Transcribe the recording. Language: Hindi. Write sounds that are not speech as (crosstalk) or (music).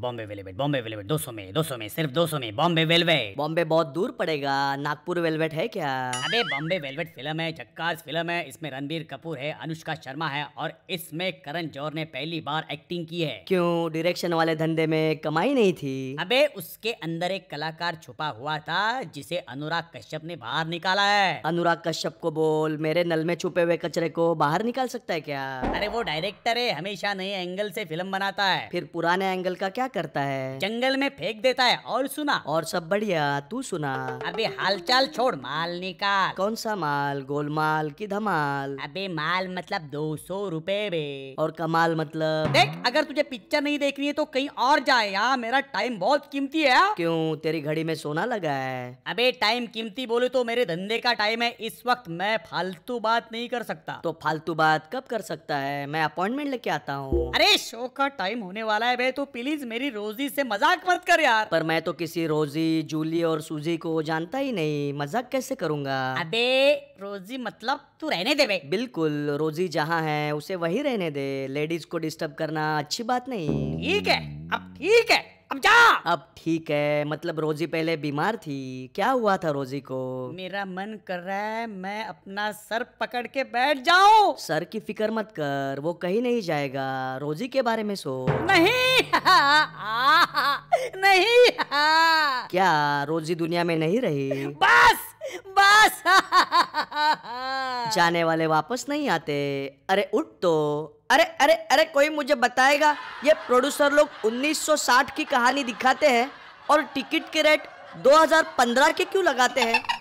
बॉम्बे वेलवेट बॉम्बे वेलवेट दो सौ में दो सौ में सिर्फ दो सौ में बॉम्बे वेलवेट बॉम्बे बहुत दूर पड़ेगा नागपुर वेलवेट है क्या अबे बॉम्बे वेलवेट फिल्म है चक्का फिल्म है इसमें रणबीर कपूर है अनुष्का शर्मा है और इसमें करण जौहर ने पहली बार एक्टिंग की है क्यों डायरेक्शन वाले धंधे में कमाई नहीं थी अबे उसके अंदर एक कलाकार छुपा हुआ था जिसे अनुराग कश्यप ने बाहर निकाला है अनुराग कश्यप को बोल मेरे नल में छुपे हुए कचरे को बाहर निकाल सकता है क्या अरे वो डायरेक्टर है हमेशा नए एंगल से फिल्म बनाता है फिर पुराने एंगल का क्या करता है जंगल में फेंक देता है और सुना और सब बढ़िया तू सुना अबे हालचाल छोड़ माल निकाल कौन सा माल गोलमाल की धमाल अबे माल मतलब दो सौ रूपए और कमाल मतलब देख अगर तुझे पिक्चर नहीं देखनी है तो कहीं और जाए यहाँ मेरा टाइम बहुत कीमती है क्यों तेरी घड़ी में सोना लगा है अबे टाइम कीमती बोले तो मेरे धंधे का टाइम है इस वक्त मैं फालतू बात नहीं कर सकता तो फालतू बात कब कर सकता है मैं अपॉइंटमेंट लेके आता हूँ अरे शो का टाइम होने वाला है भाई तो प्लीज मेरी मेरी रोजी से मजाक मत कर यार पर मैं तो किसी रोजी जूली और सूजी को जानता ही नहीं मजाक कैसे करूंगा अबे रोजी मतलब तू रहने दे भाई बिल्कुल रोजी जहाँ है उसे वही रहने दे लेडीज को डिस्टर्ब करना अच्छी बात नहीं ठीक है अब ठीक है अब जा अब ठीक है मतलब रोजी पहले बीमार थी क्या हुआ था रोजी को मेरा मन कर रहा है मैं अपना सर पकड़ के बैठ जाऊं सर की फिक्र मत कर वो कहीं नहीं जाएगा रोजी के बारे में सो नहीं (laughs) नहीं क्या रोजी दुनिया में नहीं रही बस बस जाने वाले वापस नहीं आते अरे उठ तो अरे अरे अरे कोई मुझे बताएगा ये प्रोड्यूसर लोग 1960 की कहानी दिखाते हैं और टिकट के रेट 2015 के क्यों लगाते हैं